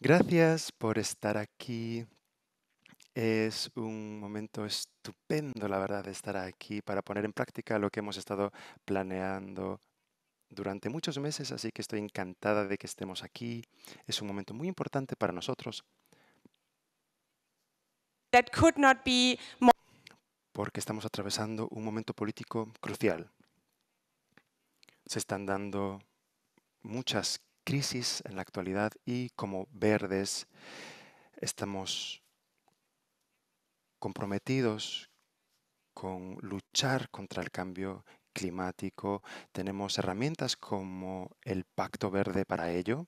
Gracias por estar aquí. Es un momento estupendo, la verdad, de estar aquí para poner en práctica lo que hemos estado planeando durante muchos meses, así que estoy encantada de que estemos aquí. Es un momento muy importante para nosotros. Porque estamos atravesando un momento político crucial. Se están dando muchas crisis en la actualidad y como verdes estamos comprometidos con luchar contra el cambio climático. Tenemos herramientas como el Pacto Verde para ello.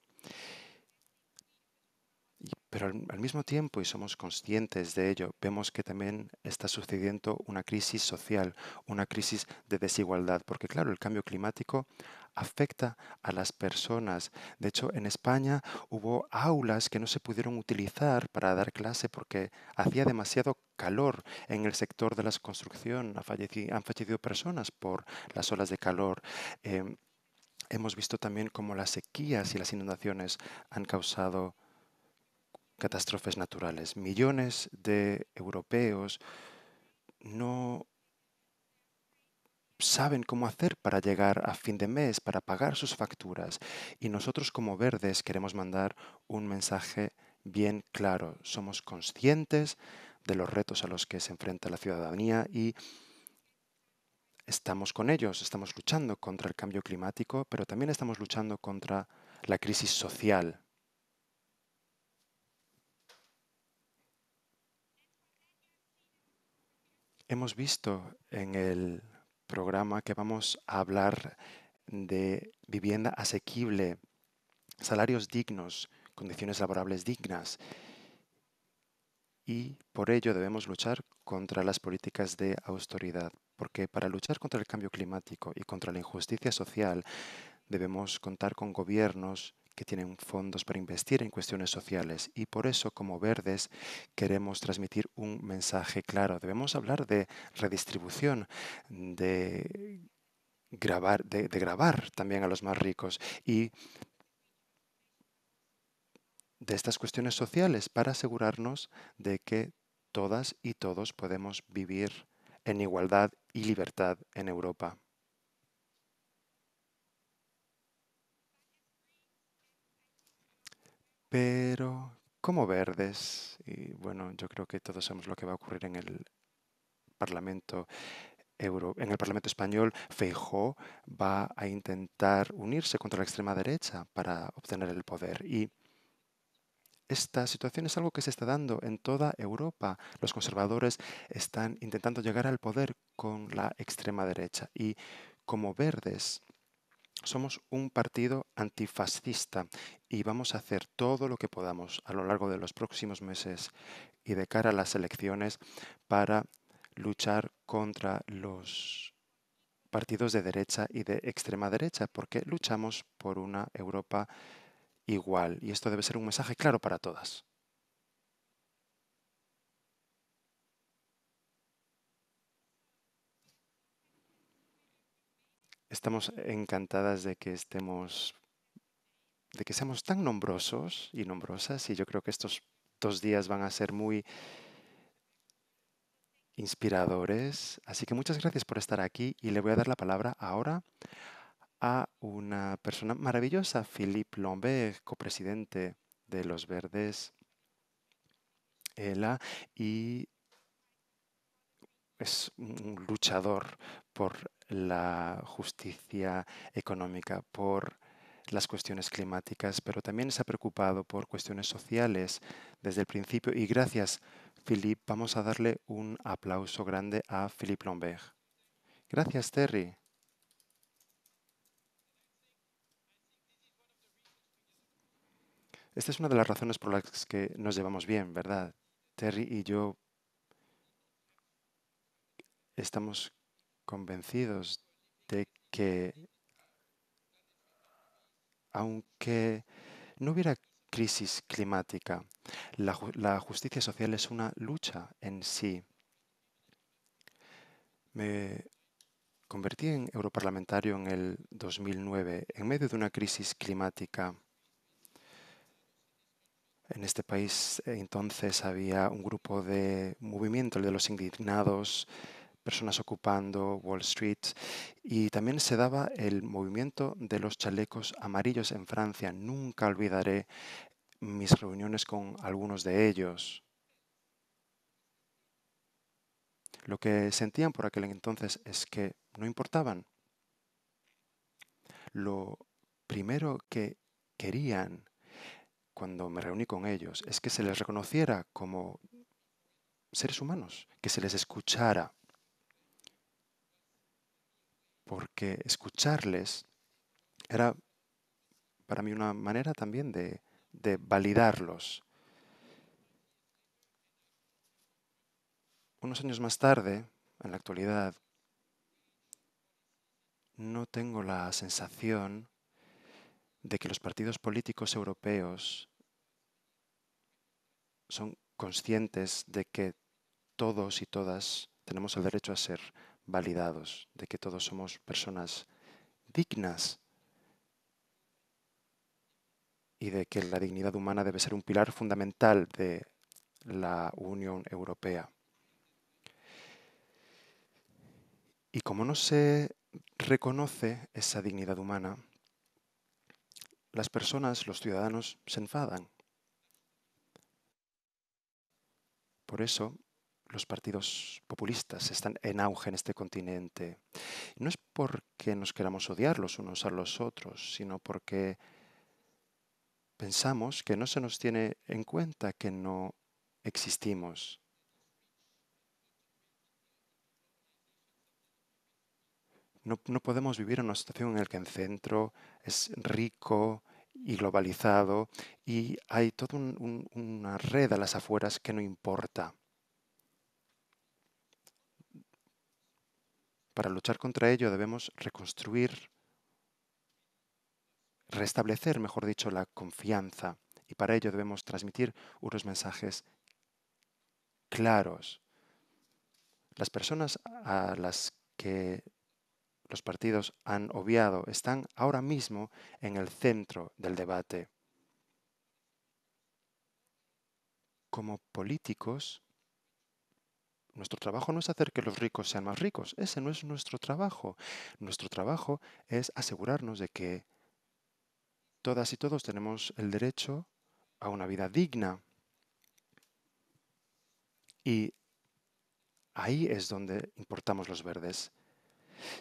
Pero al mismo tiempo, y somos conscientes de ello, vemos que también está sucediendo una crisis social, una crisis de desigualdad, porque claro, el cambio climático afecta a las personas. De hecho, en España hubo aulas que no se pudieron utilizar para dar clase porque hacía demasiado calor en el sector de la construcción. Han fallecido personas por las olas de calor. Em, hemos visto también cómo las sequías y las inundaciones han causado catástrofes naturales. Millones de europeos no saben cómo hacer para llegar a fin de mes, para pagar sus facturas. Y nosotros como verdes queremos mandar un mensaje bien claro. Somos conscientes de los retos a los que se enfrenta la ciudadanía y estamos con ellos, estamos luchando contra el cambio climático, pero también estamos luchando contra la crisis social. Hemos visto en el programa que vamos a hablar de vivienda asequible, salarios dignos, condiciones laborables dignas. Y por ello debemos luchar contra las políticas de austeridad, porque para luchar contra el cambio climático y contra la injusticia social debemos contar con gobiernos que tienen fondos para investir en cuestiones sociales y por eso como verdes queremos transmitir un mensaje claro. Debemos hablar de redistribución, de grabar, de grabar también a los más ricos y de estas cuestiones sociales para asegurarnos de que todas y todos podemos vivir en igualdad y libertad en Europa. pero como verdes, y bueno, yo creo que todos sabemos lo que va a ocurrir en el Parlamento en el Parlamento español, Feijó va a intentar unirse contra la extrema derecha para obtener el poder y esta situación es algo que se está dando en toda Europa. Los conservadores están intentando llegar al poder con la extrema derecha y como verdes somos un partido antifascista y vamos a hacer todo lo que podamos a lo largo de los próximos meses y de cara a las elecciones para luchar contra los partidos de derecha y de extrema derecha, porque luchamos por una Europa igual. Y esto debe ser un mensaje claro para todas. Estamos encantadas de que estemos, de que seamos tan nombrosos y nombrosas, y yo creo que estos dos días van a ser muy inspiradores. Así que muchas gracias por estar aquí y le voy a dar la palabra ahora a una persona maravillosa, Philippe Lombert, copresidente de Los Verdes. ELA y es un luchador por la justicia económica, por las cuestiones climáticas, pero también se ha preocupado por cuestiones sociales desde el principio. Y gracias, Philippe, vamos a darle un aplauso grande a Philippe Lambert. Gracias, Terry. Esta es una de las razones por las que nos llevamos bien, ¿verdad? Terry y yo estamos convencidos de que aunque no hubiera crisis climática, la, justicia social es una lucha en sí. Me convertí en europarlamentario en el 2009, en medio de una crisis climática. En este país entonces había un grupo de movimiento, el de los indignados, personas ocupando Wall Street y también se daba el movimiento de los chalecos amarillos en Francia. Nunca olvidaré mis reuniones con algunos de ellos. Lo que sentían por aquel entonces es que no importaban. Lo primero que querían cuando me reuní con ellos es que se les reconociera como seres humanos, que se les escuchara porque escucharles era para mí una manera también de, validarlos. Unos años más tarde, en la actualidad, no tengo la sensación de que los partidos políticos europeos son conscientes de que todos y todas tenemos el derecho a ser validados, de que todos somos personas dignas y de que la dignidad humana debe ser un pilar fundamental de la Unión Europea. Y como no se reconoce esa dignidad humana, las personas, los ciudadanos, se enfadan. Por eso, los partidos populistas están en auge en este continente. No es porque nos queramos odiar los unos a los otros, sino porque pensamos que no se nos tiene en cuenta que no existimos. No, podemos vivir en una situación en la que el centro es rico, y globalizado y hay toda una red a las afueras que no importa. Para luchar contra ello debemos reconstruir, restablecer, mejor dicho, la confianza y para ello debemos transmitir unos mensajes claros. Las personas a las que los partidos han obviado están ahora mismo en el centro del debate. Como políticos, nuestro trabajo no es hacer que los ricos sean más ricos, ese no es nuestro trabajo. Nuestro trabajo es asegurarnos de que todas y todos tenemos el derecho a una vida digna. Y ahí es donde importamos los verdes.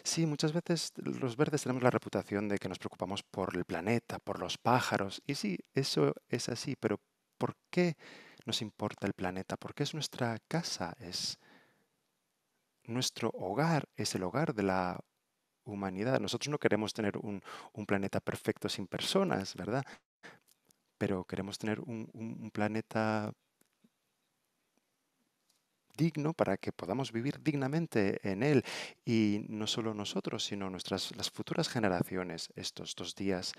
Sí, muchas veces los verdes tenemos la reputación de que nos preocupamos por el planeta, por los pájaros, y sí, eso es así, pero ¿por qué nos importa el planeta? Porque es nuestra casa, es nuestro hogar es el hogar de la humanidad. Nosotros no queremos tener un, planeta perfecto sin personas, ¿verdad? Pero queremos tener un, planeta digno para que podamos vivir dignamente en él y no solo nosotros, sino nuestras las futuras generaciones. Estos dos días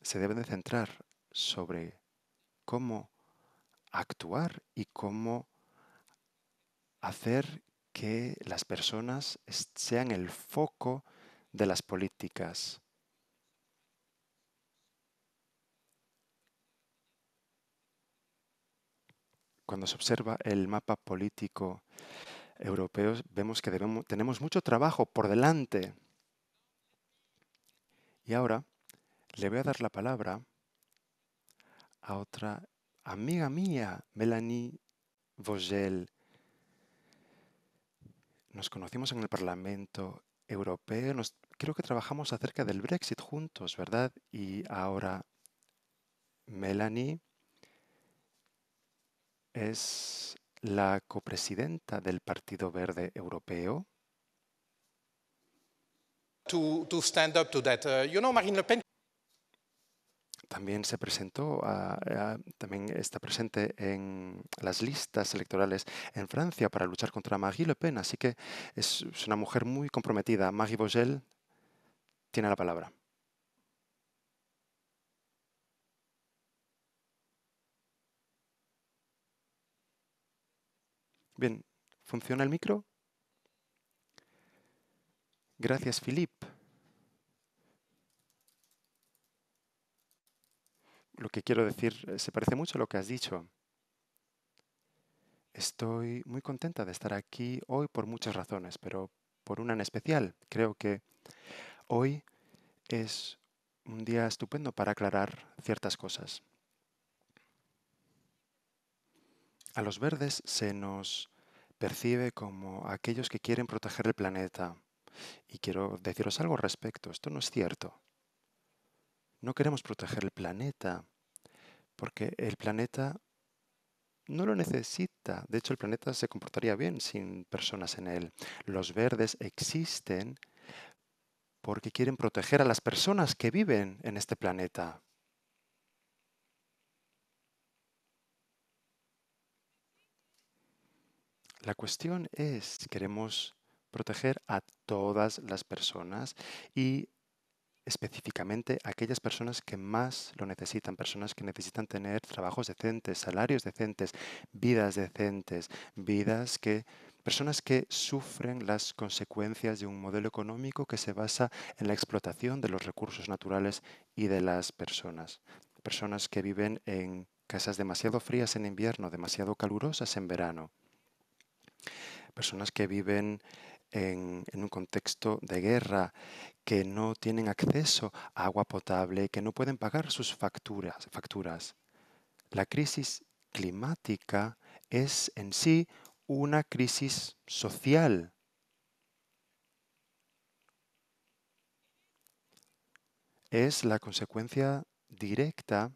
se deben de centrar sobre cómo actuar y cómo hacer que las personas sean el foco de las políticas. Cuando se observa el mapa político europeo, vemos que tenemos mucho trabajo por delante. Y ahora le voy a dar la palabra a otra amiga mía, Melanie Vogel, nos conocimos en el Parlamento Europeo, creo que trabajamos acerca del Brexit juntos, ¿verdad? Y ahora Melanie es la copresidenta del Partido Verde Europeo. stand up to that. Uh, Pen también se presentó, también está presente en las listas electorales en Francia para luchar contra Marie Le Pen, así que es, una mujer muy comprometida. Marie Bogel tiene la palabra. Bien, ¿funciona el micro? Gracias, Philippe. lo que quiero decir eh, se parece mucho a lo que has dicho. Estoy muy contenta de estar aquí hoy por muchas razones, pero por una en especial. Creo que hoy es un día estupendo para aclarar ciertas cosas. A los verdes se nos percibe como aquellos que quieren proteger el planeta. Y quiero deciros algo al respecto. Esto no es cierto. No queremos proteger el planeta, porque el planeta no lo necesita. De hecho, el planeta se comportaría bien sin personas en él. Los verdes existen porque quieren proteger a las personas que viven en este planeta. La cuestión es, queremos proteger a todas las personas y específicamente aquellas personas que más lo necesitan, personas que necesitan tener trabajos decentes, salarios decentes, vidas decentes, vidas que personas que sufren las consecuencias de un modelo económico que se basa en la explotación de los recursos naturales y de las personas, personas que viven en casas demasiado frías en invierno, demasiado calurosas en verano, personas que viven en, un contexto de guerra, que no tienen acceso a agua potable, que no pueden pagar sus facturas. facturas. La crisis climática es en sí una crisis social. Es la consecuencia directa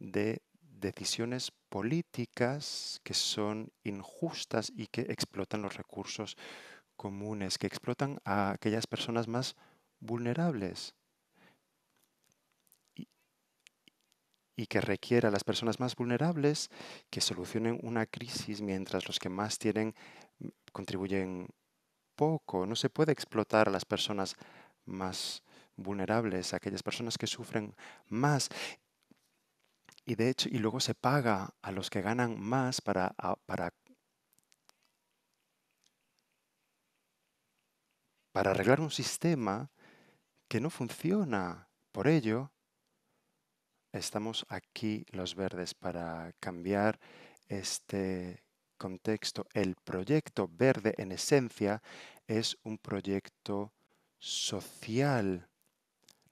de decisiones políticas que son injustas y que explotan los recursos comunes, que explotan a aquellas personas más vulnerables y, que requiere a las personas más vulnerables que solucionen una crisis mientras los que más tienen mm, contribuyen poco. No se puede explotar a las personas más vulnerables, a aquellas personas que sufren más. Y, hecho, y luego se paga a los que ganan más para, ah, para, para arreglar un sistema que no funciona. Por ello, estamos aquí los verdes para cambiar este contexto. El proyecto verde en esencia es un proyecto social.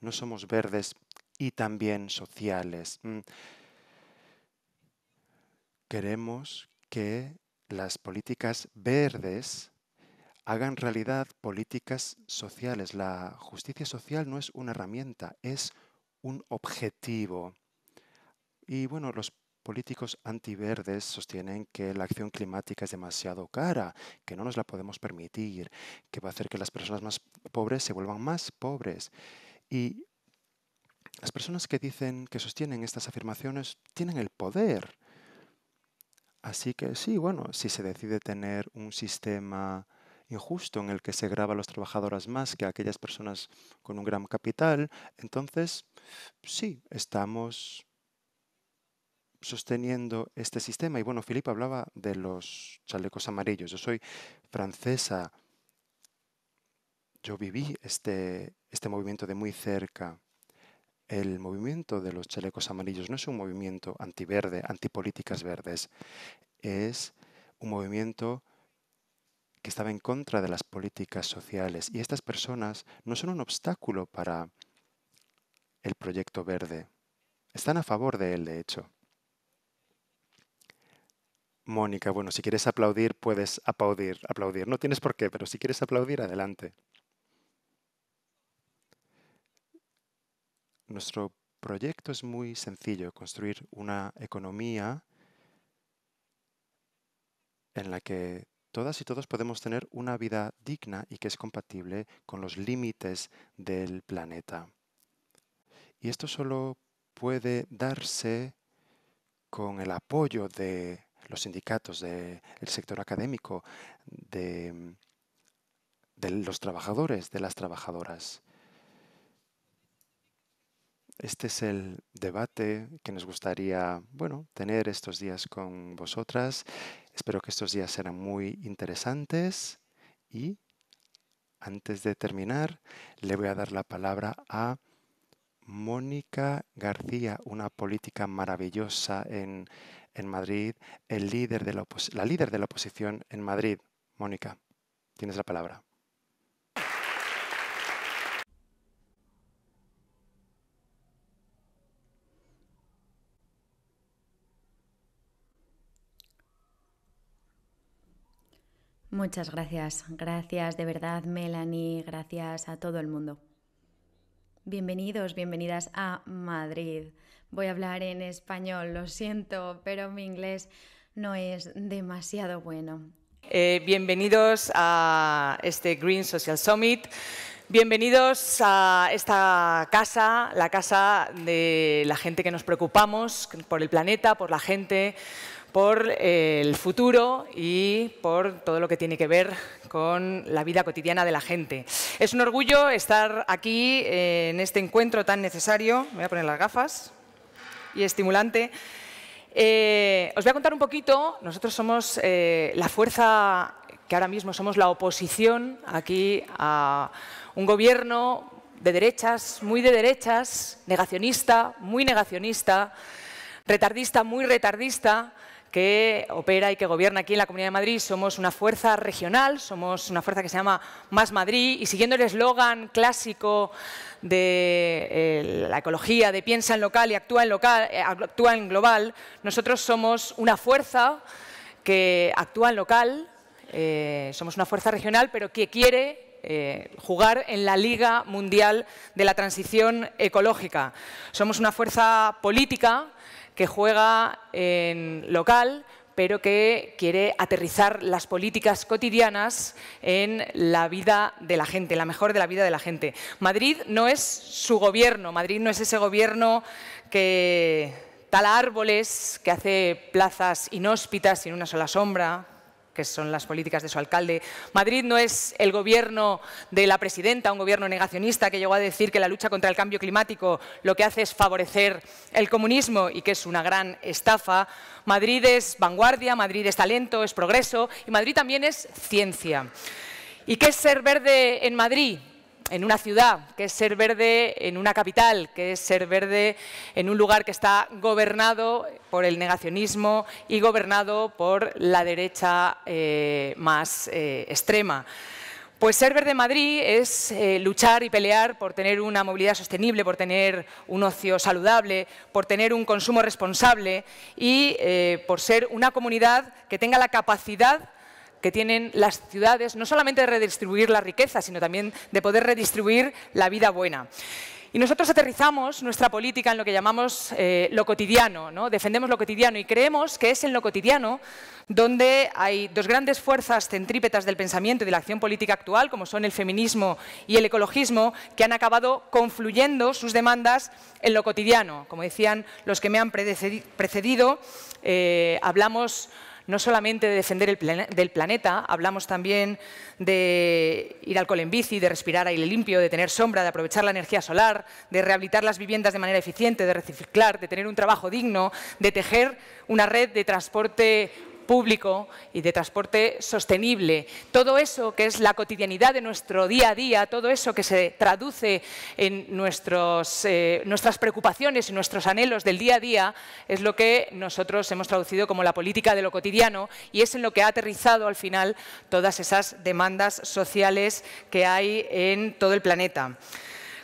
No somos verdes y también sociales. Mm, queremos que las políticas verdes hagan realidad políticas sociales. La justicia social no es una herramienta, es un objetivo. Y bueno, los políticos antiverdes sostienen que la acción climática es demasiado cara, que no nos la podemos permitir, que va a hacer que las personas más pobres se vuelvan más pobres. Y las personas que dicen, que sostienen estas afirmaciones, tienen el poder Así que sí, bueno, si se decide tener un sistema injusto en el que se graba a las trabajadoras más que a aquellas personas con un gran capital, entonces sí, estamos sosteniendo este sistema. Y bueno, Filipe hablaba de los chalecos amarillos. Yo soy francesa. Yo viví este, este movimiento de muy cerca el movimiento de los chalecos amarillos no es un movimiento antiverde, antipolíticas verdes, es un movimiento que estaba en contra de las políticas sociales y estas personas no son un obstáculo para el proyecto verde, están a favor de él, de hecho. Mónica, bueno, si quieres aplaudir, puedes aplaudir, aplaudir. No tienes por qué, pero si quieres aplaudir, adelante. Nuestro proyecto es muy sencillo, construir una economía en la que todas y todos podemos tener una vida digna y que es compatible con los límites del planeta. Y esto solo puede darse con el apoyo de los sindicatos, del sector académico, de los trabajadores, de las trabajadoras. Este es el debate que nos gustaría, bueno, tener estos días con vosotras. Espero que estos días sean muy interesantes y antes de terminar, le voy a dar la palabra a Mónica García, una política maravillosa en, Madrid, el líder de la líder de la oposición en Madrid. Mónica, tienes la palabra. Muchas gracias, gracias de verdad Melanie, gracias a todo el mundo. Bienvenidos, bienvenidas a Madrid. Voy a hablar en español, lo siento, pero mi inglés no es demasiado bueno. Eh, bienvenidos a este Green Social Summit. Bienvenidos a esta casa, la casa de la gente que nos preocupamos por el planeta, por la gente, por eh, el futuro y por todo lo que tiene que ver con la vida cotidiana de la gente. Es un orgullo estar aquí eh, en este encuentro tan necesario, me voy a poner las gafas, y estimulante. Eh, os voy a contar un poquito, nosotros somos la fuerza que ahora mismo somos la oposición aquí a un gobierno de derechas, muy de derechas, negacionista, muy negacionista, retardista, muy retardista, que opera y que gobierna aquí en la Comunidad de Madrid. Somos una fuerza regional, somos una fuerza que se llama Más Madrid y siguiendo el eslogan clásico de eh, la ecología, de piensa en local y actúa en, local, eh, actúa en global, nosotros somos una fuerza que actúa en local, eh, somos una fuerza regional, pero que quiere jugar en la Liga Mundial de la Transición Ecológica. Somos una fuerza política que juega en local, pero que quiere aterrizar las políticas cotidianas en la vida de la gente, la mejor de la vida de la gente. Madrid no es su gobierno, Madrid no es ese gobierno que tala árboles, que hace plazas inhóspitas sin una sola sombra, que son las políticas de su alcalde. Madrid no es el gobierno de la presidenta, un gobierno negacionista que llegó a decir que la lucha contra el cambio climático lo que hace es favorecer el comunismo y que es una gran estafa. Madrid es vanguardia, Madrid es talento, es progreso y Madrid también es ciencia. ¿Y qué es ser verde en Madrid? en una ciudad, que es ser verde en una capital, que es ser verde en un lugar que está gobernado por el negacionismo y gobernado por la derecha eh, más eh, extrema. Pues ser verde Madrid es eh, luchar y pelear por tener una movilidad sostenible, por tener un ocio saludable, por tener un consumo responsable y por ser una comunidad que tenga la capacidad que tienen las ciudades, no solamente de redistribuir la riqueza, sino también de poder redistribuir la vida buena. Y nosotros aterrizamos nuestra política en lo que llamamos eh, lo cotidiano, ¿no? defendemos lo cotidiano y creemos que es en lo cotidiano donde hay dos grandes fuerzas centrípetas del pensamiento y de la acción política actual, como son el feminismo y el ecologismo, que han acabado confluyendo sus demandas en lo cotidiano. Como decían los que me han precedido, eh, hablamos no solamente de defender el del planeta, hablamos también de ir al cole en bici, de respirar aire limpio, de tener sombra, de aprovechar la energía solar, de rehabilitar las viviendas de manera eficiente, de reciclar, de tener un trabajo digno, de tejer una red de transporte público y de transporte sostenible. Todo eso que es la cotidianidad de nuestro día a día, todo eso que se traduce en eh, nuestras preocupaciones y nuestros anhelos del día a día, es lo que nosotros hemos traducido como la política de lo cotidiano y es en lo que ha aterrizado al final todas esas demandas sociales que hay en todo el planeta.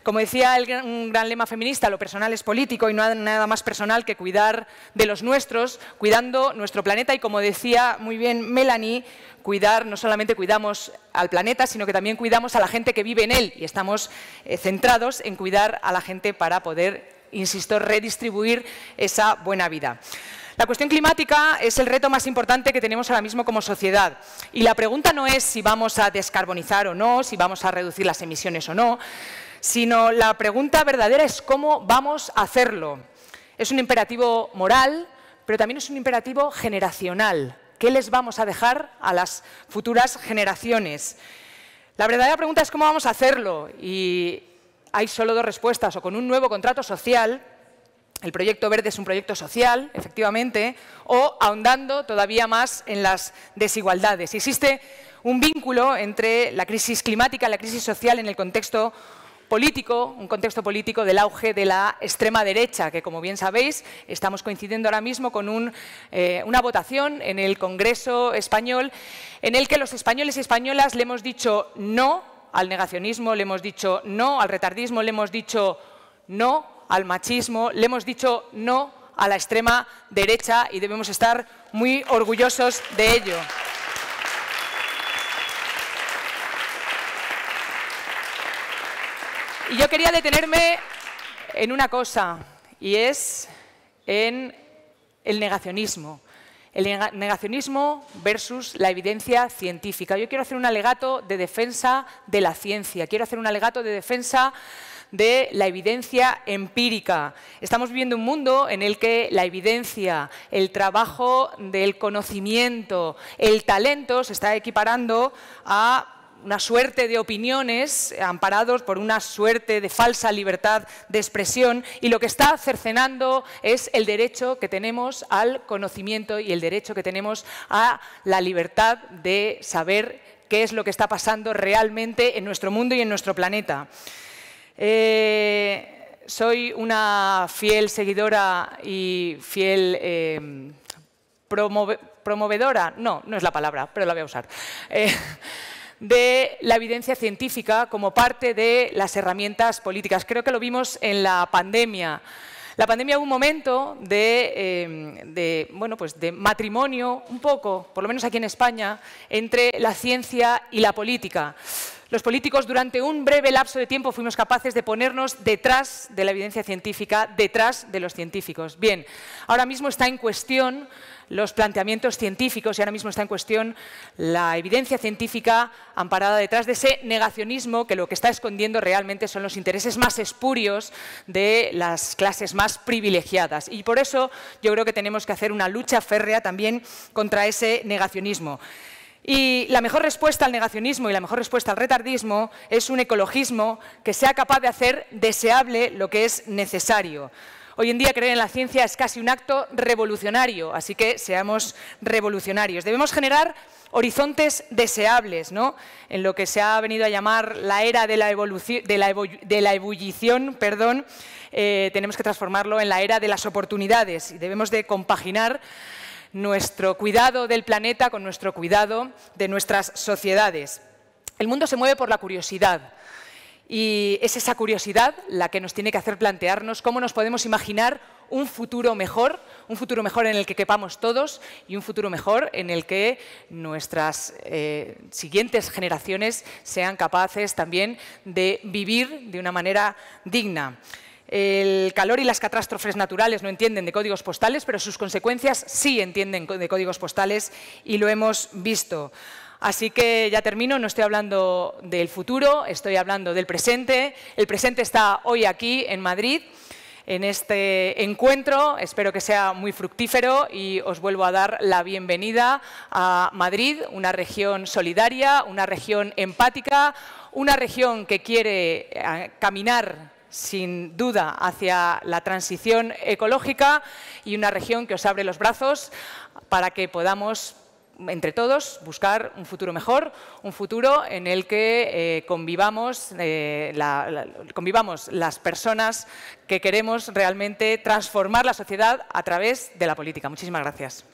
Como decía el, gran lema feminista, lo personal es político y no hay nada más personal que cuidar de los nuestros, cuidando nuestro planeta y como decía muy bien Melanie, cuidar, no solamente cuidamos al planeta, sino que también cuidamos a la gente que vive en él y estamos eh, centrados en cuidar a la gente para poder, insisto, redistribuir esa buena vida. La cuestión climática es el reto más importante que tenemos ahora mismo como sociedad. Y la pregunta no es si vamos a descarbonizar o no, si vamos a reducir las emisiones o no, sino la pregunta verdadera es cómo vamos a hacerlo. Es un imperativo moral, pero también es un imperativo generacional. ¿Qué les vamos a dejar a las futuras generaciones? La verdadera pregunta es cómo vamos a hacerlo y hay solo dos respuestas, o con un nuevo contrato social, el proyecto verde es un proyecto social, efectivamente, o ahondando todavía más en las desigualdades. Existe un vínculo entre la crisis climática y la crisis social en el contexto político, un contexto político del auge de la extrema derecha, que como bien sabéis estamos coincidiendo ahora mismo con eh, una votación en el Congreso español en el que los españoles y españolas le hemos dicho no al negacionismo, le hemos dicho no al retardismo, le hemos dicho no al machismo, le hemos dicho no a la extrema derecha y debemos estar muy orgullosos de ello. Y yo quería detenerme en una cosa, y es en el negacionismo. El negacionismo versus la evidencia científica. Yo quiero hacer un alegato de defensa de la ciencia, quiero hacer un alegato de defensa de la evidencia empírica. Estamos viviendo un mundo en el que la evidencia, el trabajo del conocimiento, el talento se está equiparando a una suerte de opiniones eh, amparados por una suerte de falsa libertad de expresión y lo que está cercenando es el derecho que tenemos al conocimiento y el derecho que tenemos a la libertad de saber qué es lo que está pasando realmente en nuestro mundo y en nuestro planeta. Eh, soy una fiel seguidora y fiel eh, promovedora, no, no es la palabra, pero la voy a usar de la evidencia científica como parte de las herramientas políticas. Creo que lo vimos en la pandemia. La pandemia hubo un momento eh, de, bueno, pues de matrimonio, un poco, por lo menos aquí en España, entre la ciencia y la política. Los políticos durante un breve lapso de tiempo fuimos capaces de ponernos detrás de la evidencia científica, detrás de los científicos. Bien, ahora mismo está en cuestión los planteamientos científicos y ahora mismo está en cuestión la evidencia científica amparada detrás de ese negacionismo que lo que está escondiendo realmente son los intereses más espurios de las clases más privilegiadas. Y por eso yo creo que tenemos que hacer una lucha férrea también contra ese negacionismo. Y la mejor respuesta al negacionismo y la mejor respuesta al retardismo es un ecologismo que sea capaz de hacer deseable lo que es necesario. Hoy en día creer en la ciencia es casi un acto revolucionario, así que seamos revolucionarios. Debemos generar horizontes deseables, ¿no? en lo que se ha venido a llamar la era de la, ebullición, perdón, eh, tenemos que transformarlo en la era de las oportunidades y debemos de compaginar nuestro cuidado del planeta con nuestro cuidado de nuestras sociedades. El mundo se mueve por la curiosidad, y es esa curiosidad la que nos tiene que hacer plantearnos cómo nos podemos imaginar un futuro mejor, un futuro mejor en el que quepamos todos y un futuro mejor en el que nuestras eh, siguientes generaciones sean capaces también de vivir de una manera digna. El calor y las catástrofes naturales no entienden de códigos postales, pero sus consecuencias sí entienden de códigos postales y lo hemos visto. Así que ya termino, no estoy hablando del futuro, estoy hablando del presente. El presente está hoy aquí en Madrid, en este encuentro. Espero que sea muy fructífero y os vuelvo a dar la bienvenida a Madrid, una región solidaria, una región empática, una región que quiere eh, caminar sin duda hacia la transición ecológica y una región que os abre los brazos para que podamos entre todos buscar un futuro mejor, un futuro en el que eh, eh, convivamos las personas que queremos realmente transformar la sociedad a través de la política. Muchísimas gracias.